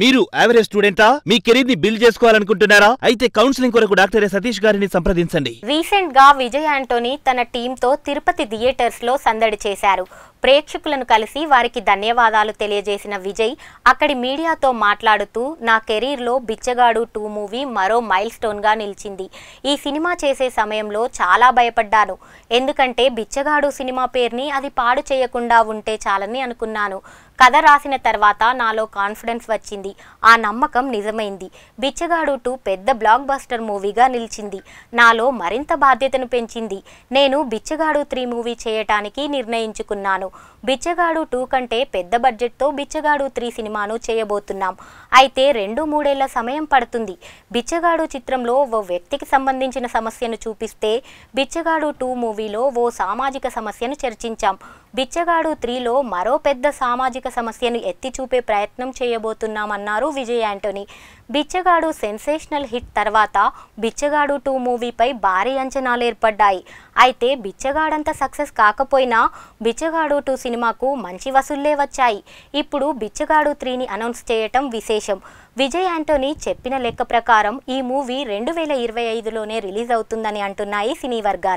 మీరు యావరేజ్ స్టూడెంటా మీ కెరీర్ ని బిల్డ్ చేసుకోవాలనుకుంటున్నారా అయితే కౌన్సిలింగ్ కొరకు డాక్టర్ సతీష్ గారిని సంప్రదించండి రీసెంట్ గా విజయ్ ఆంటోనీ తన టీంతో తిరుపతి థియేటర్స్ లో సందడి చేశారు ప్రేక్షకులను కలిసి వారికి ధన్యవాదాలు తెలియజేసిన విజయ్ అక్కడి మీడియాతో మాట్లాడుతూ నా కెరీర్లో బిచ్చగాడు టూ మూవీ మరో మైల్ స్టోన్గా నిలిచింది ఈ సినిమా చేసే సమయంలో చాలా భయపడ్డాను ఎందుకంటే బిచ్చగాడు సినిమా పేరుని అది పాడు చేయకుండా ఉంటే చాలని అనుకున్నాను కథ రాసిన తర్వాత నాలో కాన్ఫిడెన్స్ వచ్చింది కనిపించింది ఆ నమ్మకం నిజమైంది బిచ్చగాడు టూ పెద్ద బ్లాక్ బస్టర్ మూవీగా నిలిచింది నాలో మరింత బాధ్యతను పెంచింది నేను బిచ్చగాడు త్రీ మూవీ చేయటానికి నిర్ణయించుకున్నాను బిచ్చగాడు టూ కంటే పెద్ద బడ్జెట్తో బిచ్చగాడు త్రీ సినిమాను చేయబోతున్నాం అయితే రెండు మూడేళ్ల సమయం పడుతుంది బిచ్చగాడు చిత్రంలో ఓ వ్యక్తికి సంబంధించిన సమస్యను చూపిస్తే బిచ్చగాడు టూ మూవీలో ఓ సామాజిక సమస్యను చర్చించాం బిచ్చగాడు త్రీలో మరో పెద్ద సామాజిక సమస్యను ఎత్తి చూపే ప్రయత్నం చేయబోతున్నామన్నారు విజయ్ యాంటోనీ బిచ్చగాడు సెన్సేషనల్ హిట్ తర్వాత బిచ్చగాడు టూ మూవీపై భారీ అంచనాలు ఏర్పడ్డాయి అయితే బిచ్చగాడంత సక్సెస్ కాకపోయినా బిచ్చగాడు టూ సినిమాకు మంచి వసూళ్లే వచ్చాయి ఇప్పుడు బిచ్చగాడు త్రీని అనౌన్స్ చేయటం విశేషం విజయ్ యాంటోనీ చెప్పిన లెక్క ప్రకారం ఈ మూవీ రెండు వేల ఇరవై ఐదులోనే రిలీజ్ అవుతుందని అంటున్నాయి సినీ వర్గాలు